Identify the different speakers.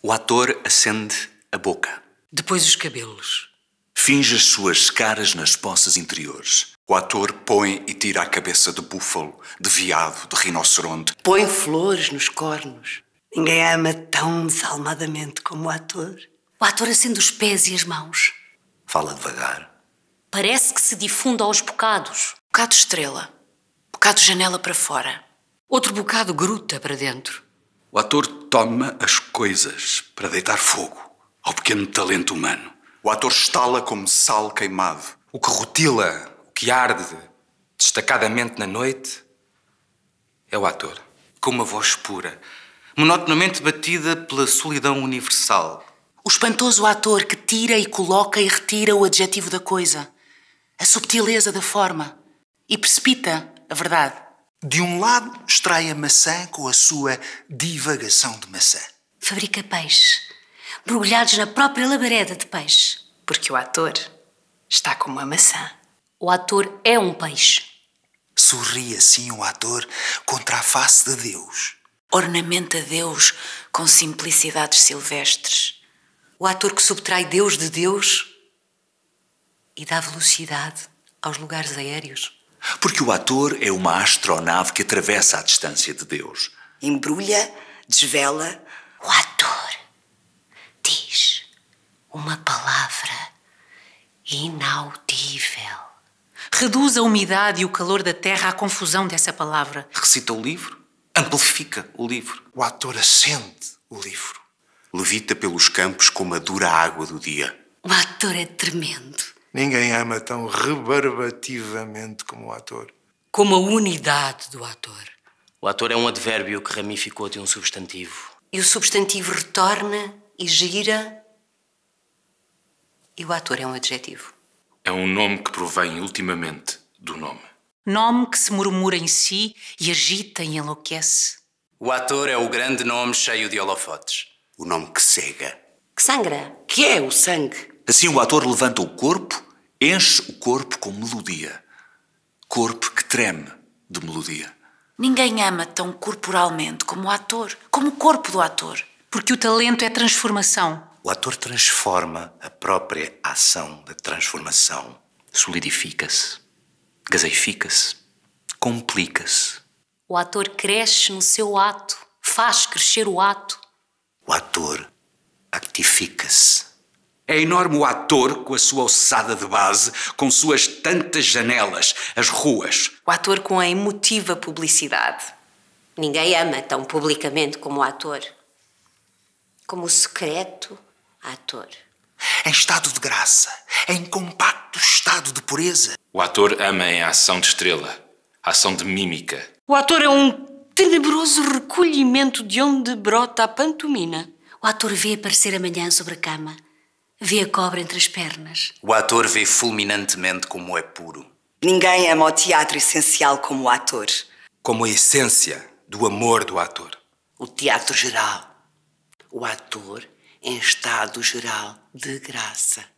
Speaker 1: O ator acende a boca. Depois os cabelos. Finge as suas caras nas poças interiores. O ator põe e tira a cabeça de búfalo, de veado, de rinoceronte. Põe flores nos cornos. Ninguém ama tão desalmadamente como o ator. O ator acende os pés e as mãos. Fala devagar. Parece que se difunda aos bocados. Bocado estrela. Bocado janela para fora. Outro bocado gruta para dentro. O ator toma as coisas para deitar fogo ao pequeno talento humano. O ator estala como sal queimado. O que rutila, o que arde destacadamente na noite é o ator. Com uma voz pura, monotonamente batida pela solidão universal. O espantoso ator que tira e coloca e retira o adjetivo da coisa, a subtileza da forma e precipita a verdade. De um lado, extrai a maçã com a sua divagação de maçã. Fabrica peixe, mergulhados na própria labareda de peixe. Porque o ator está como uma maçã. O ator é um peixe. Sorri assim o ator contra a face de Deus. Ornamenta Deus com simplicidades silvestres. O ator que subtrai Deus de Deus e dá velocidade aos lugares aéreos. Porque o ator é uma astronave que atravessa a distância de Deus. Embrulha, desvela. O ator diz uma palavra inaudível. Reduz a umidade e o calor da terra à confusão dessa palavra. Recita o livro, amplifica o livro. O ator acende o livro. Levita pelos campos como a dura água do dia. O ator é tremendo. Ninguém ama tão rebarbativamente como o ator. Como a unidade do ator. O ator é um advérbio que ramificou de um substantivo. E o substantivo retorna e gira. E o ator é um adjetivo. É um nome que provém ultimamente do nome. Nome que se murmura em si e agita e enlouquece. O ator é o grande nome cheio de holofotes. O nome que cega. Que sangra. Que é o sangue. Assim, o ator levanta o corpo, enche o corpo com melodia. Corpo que treme de melodia. Ninguém ama tão corporalmente como o ator, como o corpo do ator. Porque o talento é transformação. O ator transforma a própria ação da transformação. Solidifica-se, gaseifica-se, complica-se. O ator cresce no seu ato, faz crescer o ato. O ator actifica-se. É enorme o ator com a sua ossada de base, com suas tantas janelas, as ruas. O ator com a emotiva publicidade. Ninguém ama tão publicamente como o ator. Como o secreto ator. Em estado de graça, em compacto estado de pureza. O ator ama em ação de estrela, ação de mímica. O ator é um tenebroso recolhimento de onde brota a pantomina. O ator vê aparecer amanhã sobre a cama Vê a cobra entre as pernas. O ator vê fulminantemente como é puro. Ninguém ama o teatro essencial como o ator. Como a essência do amor do ator. O teatro geral. O ator em estado geral de graça.